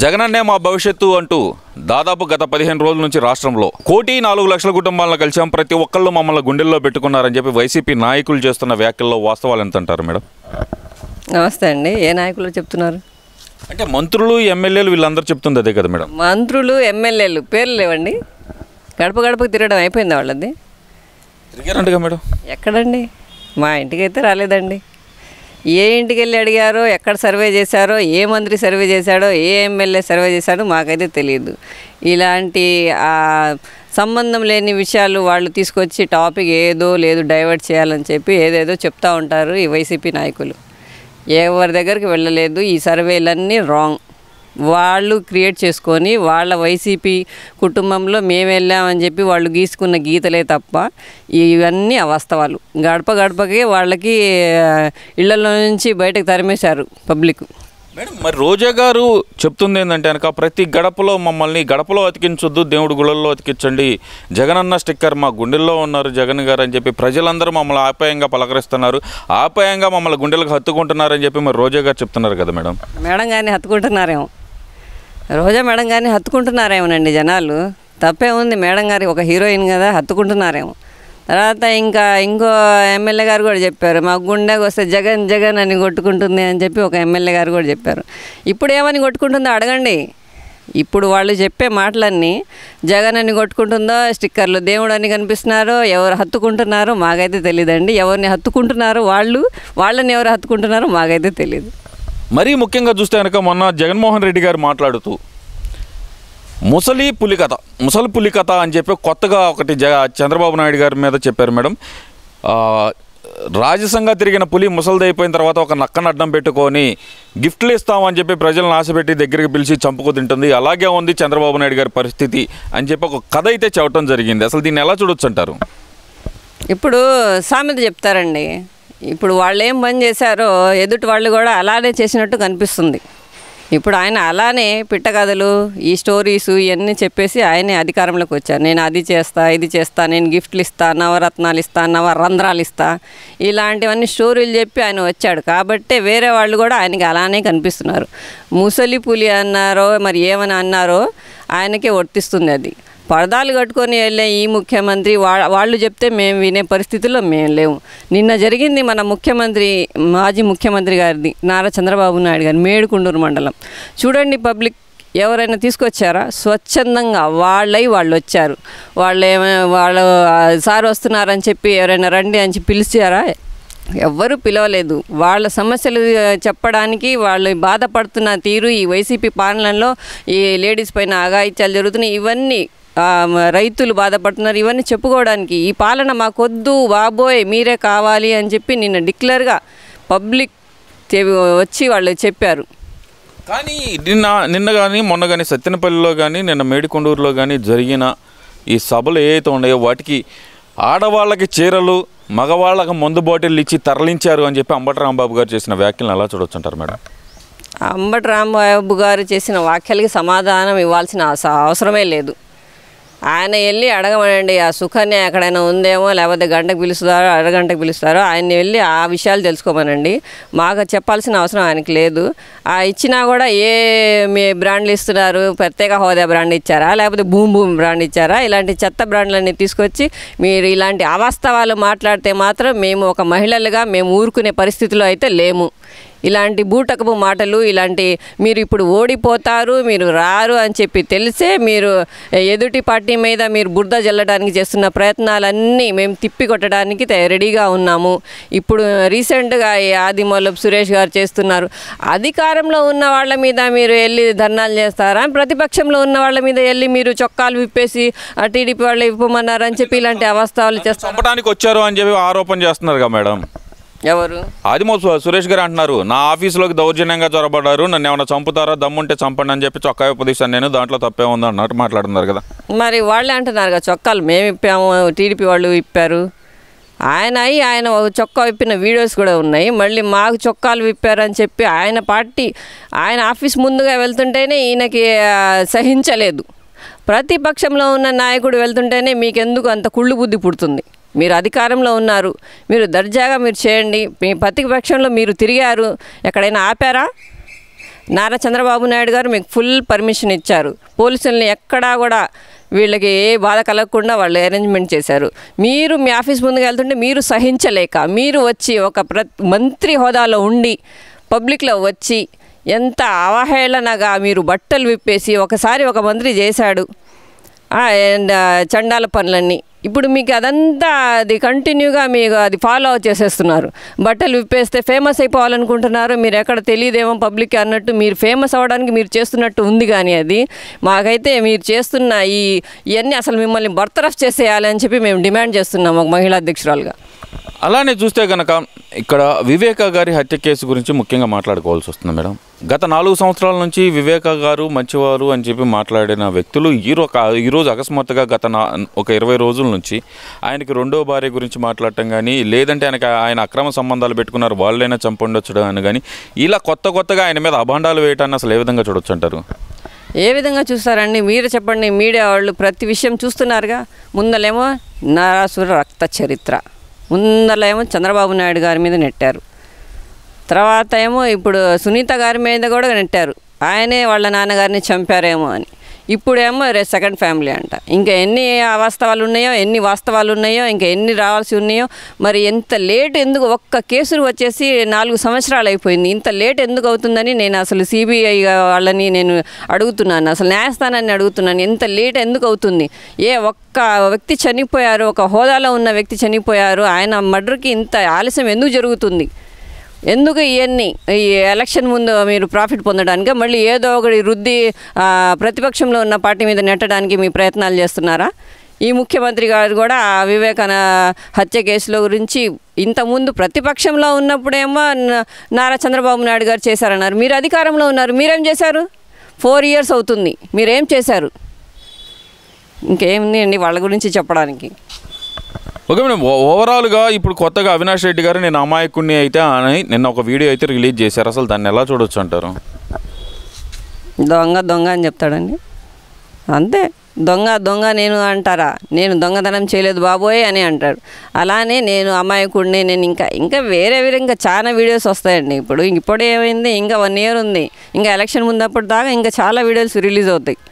జగనన్నే మా భవిష్యత్తు అంటూ దాదాపు గత పదిహేను రోజుల నుంచి రాష్ట్రంలో కోటి నాలుగు లక్షల కుటుంబాలను కలిసాం ప్రతి ఒక్కళ్ళు మమ్మల్ని గుండెల్లో పెట్టుకున్నారని చెప్పి వైసీపీ నాయకులు చేస్తున్న వ్యాఖ్యల్లో వాస్తవాలు ఎంత అంటారు మేడం నమస్తే అండి ఏ నాయకులు చెప్తున్నారు అంటే మంత్రులు ఎమ్మెల్యేలు వీళ్ళందరూ చెప్తుంది అదే కదా మేడం మంత్రులు ఎమ్మెల్యేలు పేర్లు లేవండి గడప గడపకు తిరగడం అయిపోయింది వాళ్ళది తిరిగారంటగా మేడం ఎక్కడండి మా ఇంటికి అయితే రాలేదండి ఏ ఇంటికి వెళ్ళి అడిగారో ఎక్కడ సర్వే చేశారో ఏ మంత్రి సర్వే చేశాడో ఏ ఎమ్మెల్యే సర్వే చేశాడో మాకైతే తెలియదు ఇలాంటి సంబంధం లేని విషయాలు వాళ్ళు తీసుకొచ్చి టాపిక్ ఏదో లేదు డైవర్ట్ చేయాలని చెప్పి ఏదేదో చెప్తూ ఉంటారు ఈ వైసీపీ నాయకులు ఎవరి దగ్గరికి వెళ్ళలేదు ఈ సర్వేలన్నీ రాంగ్ వాళ్ళు క్రియేట్ చేసుకొని వాళ్ళ వైసీపీ కుటుంబంలో మేము వెళ్ళామని చెప్పి వాళ్ళు గీసుకున్న గీతలే తప్ప ఇవన్నీ అవాస్తవాలు గడప గడపకి వాళ్ళకి ఇళ్లలో నుంచి బయటకు తరిమేశారు పబ్లిక్ మేడం మరి రోజా గారు చెప్తుంది ఏంటంటే కనుక ప్రతి గడపలో మమ్మల్ని గడపలో అతికించొద్దు దేవుడు గుళ్ళల్లో అతికించండి జగనన్న స్టిక్కర్ మా గుండెల్లో ఉన్నారు జగన్ గారు అని చెప్పి ప్రజలందరూ మమ్మల్ని ఆపాయంగా పలకరిస్తున్నారు ఆప్యాయంగా మమ్మల్ని గుండెలకు హత్తుకుంటున్నారని చెప్పి మరి రోజా గారు చెప్తున్నారు కదా మేడం మేడం గారిని హత్తుకుంటున్నారేమో రోజా మేడం గారిని హత్తుకుంటున్నారేమోనండి జనాలు తప్పే ఉంది మేడం గారి ఒక హీరోయిన్ కదా హత్తుకుంటున్నారేమో తర్వాత ఇంకా ఇంకో ఎమ్మెల్యే గారు కూడా చెప్పారు మా గుండెకి వస్తే జగన్ జగన్ అని కొట్టుకుంటుంది అని చెప్పి ఒక ఎమ్మెల్యే గారు కూడా చెప్పారు ఇప్పుడు ఏమని కొట్టుకుంటుందో అడగండి ఇప్పుడు వాళ్ళు చెప్పే మాటలన్నీ జగన్ అని కొట్టుకుంటుందో స్టిక్కర్లు దేవుడు అని కనిపిస్తున్నారో ఎవరు హత్తుకుంటున్నారో మాకైతే తెలియదండి ఎవరిని హత్తుకుంటున్నారో వాళ్ళు వాళ్ళని ఎవరు హత్తుకుంటున్నారో మాకైతే తెలియదు మరీ ముఖ్యంగా చూస్తే కనుక మొన్న జగన్మోహన్ రెడ్డి గారు మాట్లాడుతూ ముసలి పులికథ ముసలి పులికథ అని చెప్పి కొత్తగా ఒకటి జ చంద్రబాబు నాయుడు గారి మీద చెప్పారు మేడం రాజసంగా తిరిగిన పులి ముసలిదైపోయిన తర్వాత ఒక నక్కను అడ్డం పెట్టుకొని గిఫ్ట్లు ఇస్తామని చెప్పి ప్రజలను ఆశపెట్టి దగ్గరికి పిలిచి చంపుకు తింటుంది అలాగే ఉంది చంద్రబాబు నాయుడు గారి పరిస్థితి అని చెప్పి ఒక కథ అయితే చెప్పడం జరిగింది అసలు దీన్ని ఎలా చూడొచ్చు అంటారు ఇప్పుడు సామెత చెప్తారండి ఇప్పుడు వాళ్ళు ఏం పని చేశారో ఎదుటి వాళ్ళు కూడా అలానే చేసినట్టు కనిపిస్తుంది ఇప్పుడు ఆయన అలానే పిట్టగదలు ఈ స్టోరీస్ ఇవన్నీ చెప్పేసి ఆయనే అధికారంలోకి వచ్చారు నేను అది చేస్తా ఇది చేస్తా నేను గిఫ్ట్లు ఇస్తా నవరత్నాలు ఇస్తా నవరంధ్రాలు ఇస్తా ఇలాంటివన్నీ స్టోరీలు చెప్పి ఆయన వచ్చాడు కాబట్టే వేరే వాళ్ళు కూడా ఆయనకి అలానే కనిపిస్తున్నారు ముసలి పులి అన్నారో మరి ఏమని అన్నారో ఆయనకే వర్తిస్తుంది అది పరదాలు కట్టుకొని వెళ్ళే ఈ ముఖ్యమంత్రి వాళ్ళు చెప్తే మేము వినే పరిస్థితుల్లో మేము లేము నిన్న జరిగింది మన ముఖ్యమంత్రి మాజీ ముఖ్యమంత్రి గారిది నారా చంద్రబాబు నాయుడు గారి మేడుకుండూరు మండలం చూడండి పబ్లిక్ ఎవరైనా తీసుకొచ్చారా స్వచ్ఛందంగా వాళ్ళై వాళ్ళు వచ్చారు వాళ్ళు ఏమైనా వాళ్ళు సార్ వస్తున్నారని చెప్పి ఎవరైనా రండి అని చెప్పి పిలిచారా ఎవ్వరూ పిలవలేదు వాళ్ళ సమస్యలు చెప్పడానికి వాళ్ళు బాధపడుతున్న తీరు ఈ వైసీపీ పాలనలో ఈ లేడీస్ పైన అఘాయిత్యాలు జరుగుతున్నాయి ఇవన్నీ రైతులు బాధపడుతున్నారు ఇవన్నీ చెప్పుకోవడానికి ఈ పాలన మాకొద్దు బాబోయ్ మీరే కావాలి అని చెప్పి నిన్న డిక్లర్గా పబ్లిక్ వచ్చి వాళ్ళు చెప్పారు కానీ నిన్న నిన్న కానీ మొన్న కానీ సత్యనపల్లిలో కానీ నిన్న మేడికొండూరులో కానీ జరిగిన ఈ సభలు ఏవైతే ఉన్నాయో వాటికి ఆడవాళ్ళకి చీరలు మగవాళ్ళకి మందు బాటిల్ ఇచ్చి తరలించారు అని చెప్పి అంబటి రాంబాబు గారు చేసిన వ్యాఖ్యలు ఎలా చూడొచ్చుంటారు మేడం అంబటి రాంబాబు గారు చేసిన వ్యాఖ్యలకి సమాధానం ఇవ్వాల్సిన అవసరమే లేదు ఆయన వెళ్ళి అడగమనండి ఆ సుకన్య ఎక్కడైనా ఉందేమో లేకపోతే గంటకు పిలుస్తారో అరగంటకు పిలుస్తారో ఆయన వెళ్ళి ఆ విషయాలు తెలుసుకోమనండి మాకు చెప్పాల్సిన అవసరం ఆయనకి లేదు ఆ ఇచ్చినా కూడా ఏ మీ బ్రాండ్లు ఇస్తున్నారు ప్రత్యేక హోదా బ్రాండ్ ఇచ్చారా లేకపోతే భూమి భూమి బ్రాండ్ ఇచ్చారా ఇలాంటి చెత్త బ్రాండ్లన్నీ తీసుకొచ్చి మీరు ఇలాంటి అవాస్తవాలు మాట్లాడితే మాత్రం మేము ఒక మహిళలుగా మేము ఊరుకునే పరిస్థితిలో అయితే లేము ఇలాంటి బూటకపు మాటలు ఇలాంటి మీరు ఇప్పుడు ఓడిపోతారు మీరు రారు అని చెప్పి తెలిసే మీరు ఎదుటి పార్టీ మీద మీరు బురద జల్లడానికి చేస్తున్న ప్రయత్నాలన్నీ మేము తిప్పికొట్టడానికి రెడీగా ఉన్నాము ఇప్పుడు రీసెంట్గా ఈ ఆదిమూలపు సురేష్ గారు చేస్తున్నారు అధికారంలో ఉన్న వాళ్ళ మీద మీరు వెళ్ళి ధర్నాలు చేస్తారా ప్రతిపక్షంలో ఉన్న వాళ్ళ మీద వెళ్ళి మీరు చొక్కాలు విప్పేసి టీడీపీ వాళ్ళు ఇప్పమన్నారని చెప్పి ఇలాంటి అవస్థలు చేస్తారు వచ్చారు అని చెప్పి ఆరోపణ చేస్తున్నారు కదా మేడం ఎవరు అది సురేష్ గారు అంటున్నారు నా ఆఫీస్లోకి దౌర్జన్యంగా చొరబడ్డారు నన్ను ఏమైనా చంపుతారా దమ్ముంటే చంపండి అని చెప్పి చొక్కా విపదీస్తాను నేను దాంట్లో తప్పే ఉంది అన్నట్టు మాట్లాడుతున్నారు కదా మరి వాళ్ళే అంటున్నారు కదా చొక్కాలు మేము ఇప్పాము టీడీపీ వాళ్ళు ఇప్పారు ఆయన అయి ఆయన చొక్కా విప్పిన వీడియోస్ కూడా ఉన్నాయి మళ్ళీ మాకు చొక్కాలు విప్పారని చెప్పి ఆయన పార్టీ ఆయన ఆఫీస్ ముందుగా వెళ్తుంటేనే ఈయనకి సహించలేదు ప్రతిపక్షంలో ఉన్న నాయకుడు వెళ్తుంటేనే మీకెందుకు అంత కుళ్ళు బుద్ధి పుడుతుంది మీరు అధికారంలో ఉన్నారు మీరు దర్జాగా మీరు చేయండి మీ ప్రతిపక్షంలో మీరు తిరిగారు ఎక్కడైనా ఆపారా నారా చంద్రబాబు నాయుడు గారు మీకు ఫుల్ పర్మిషన్ ఇచ్చారు పోలీసుల్ని ఎక్కడా కూడా వీళ్ళకి ఏ బాధ కలగకుండా వాళ్ళు అరేంజ్మెంట్ చేశారు మీరు మీ ఆఫీస్ ముందుకు వెళ్తుంటే మీరు సహించలేక మీరు వచ్చి ఒక ప్ర మంత్రి హోదాలో ఉండి పబ్లిక్లో వచ్చి ఎంత అవహేళనగా మీరు బట్టలు విప్పేసి ఒకసారి ఒక మంత్రి చేశాడు చండాల పనులన్నీ ఇప్పుడు మీకు అదంతా అది కంటిన్యూగా మీకు అది ఫాలో చేసేస్తున్నారు బట్టలు విప్పేస్తే ఫేమస్ అయిపోవాలనుకుంటున్నారు మీరు ఎక్కడ తెలియదేమో పబ్లిక్ అన్నట్టు మీరు ఫేమస్ అవ్వడానికి మీరు చేస్తున్నట్టు ఉంది కానీ అది మాకైతే మీరు చేస్తున్న ఈ ఇవన్నీ అసలు మిమ్మల్ని బర్తరఫ్ చేసేయాలని చెప్పి మేము డిమాండ్ చేస్తున్నాం ఒక మహిళా అధ్యక్షురాలుగా అలానే చూస్తే కనుక ఇక్కడ వివేకా గారి హత్య కేసు గురించి ముఖ్యంగా మాట్లాడుకోవాల్సి వస్తుంది మేడం గత నాలుగు సంవత్సరాల నుంచి వివేక గారు మంచివారు అని చెప్పి మాట్లాడిన వ్యక్తులు ఈరో ఈరోజు అకస్మాత్తుగా గత నా ఒక ఇరవై రోజుల నుంచి ఆయనకి రెండో భార్య గురించి మాట్లాడటం కానీ లేదంటే ఆయనకి ఆయన అక్రమ సంబంధాలు పెట్టుకున్నారు వాళ్ళైనా చంపండొచ్చడం అని కానీ ఇలా కొత్త కొత్తగా ఆయన మీద అభాండాలు వేయటాన్ని అసలు ఏ విధంగా చూడొచ్చు అంటారు ఏ విధంగా చూస్తారండి మీరు చెప్పండి మీడియా వాళ్ళు ప్రతి విషయం చూస్తున్నారుగా ముందలేమో నారాసుర రక్త చరిత్ర ముందలేమో చంద్రబాబు నాయుడు గారి మీద నెట్టారు తర్వాత ఏమో ఇప్పుడు సునీత గారి మీద కూడా నెట్టారు ఆయనే వాళ్ళ నాన్నగారిని చంపారేమో అని ఇప్పుడేమో రే సెకండ్ ఫ్యామిలీ అంట ఇంకా ఎన్ని అవాస్తవాలు ఉన్నాయో ఎన్ని వాస్తవాలు ఉన్నాయో ఇంకా ఎన్ని రావాల్సి ఉన్నాయో మరి ఎంత లేట్ ఎందుకు ఒక్క కేసులు వచ్చేసి నాలుగు సంవత్సరాలు అయిపోయింది ఇంత లేట్ ఎందుకు అవుతుందని నేను అసలు సిబిఐ వాళ్ళని నేను అడుగుతున్నాను అసలు న్యాయస్థానాన్ని అడుగుతున్నాను ఎంత లేట్ ఎందుకు అవుతుంది ఏ ఒక్క వ్యక్తి చనిపోయారు ఒక హోదాలో ఉన్న వ్యక్తి చనిపోయారు ఆయన మర్డర్కి ఇంత ఆలస్యం ఎందుకు జరుగుతుంది ఎందుకు ఇవన్నీ ఈ ఎలక్షన్ ముందు మీరు ప్రాఫిట్ పొందడానికి మళ్ళీ ఏదో ఒకటి రుద్ది ప్రతిపక్షంలో ఉన్న పార్టీ మీద నెట్టడానికి మీ ప్రయత్నాలు చేస్తున్నారా ఈ ముఖ్యమంత్రి గారు కూడా వివేకాన హత్య కేసులో గురించి ఇంతకుముందు ప్రతిపక్షంలో ఉన్నప్పుడేమో నారా చంద్రబాబు నాయుడు గారు చేశారన్నారు మీరు అధికారంలో ఉన్నారు మీరేం చేశారు ఫోర్ ఇయర్స్ అవుతుంది మీరేం చేశారు ఇంకేముంది అండి వాళ్ళ గురించి చెప్పడానికి ఓకే మేడం ఓవరాల్గా ఇప్పుడు కొత్తగా అవినాష్ రెడ్డి గారు నేను అమాయకుడిని అయితే అని నిన్న ఒక వీడియో అయితే రిలీజ్ చేశారు అసలు దాన్ని ఎలా చూడొచ్చు అంటారు దొంగ దొంగ అని చెప్తాడండి అంతే దొంగ దొంగ నేను అంటారా నేను దొంగతనం చేయలేదు బాబోయ్ అని అంటాడు అలానే నేను అమాయకుడిని నేను ఇంకా ఇంకా వేరే వేరే ఇంకా చాలా వీడియోస్ వస్తాయండి ఇప్పుడు ఇప్పుడు ఏమైంది ఇంకా వన్ ఇయర్ ఉంది ఇంకా ఎలక్షన్ ముందప్పుడు దాకా ఇంకా చాలా వీడియోస్ రిలీజ్ అవుతాయి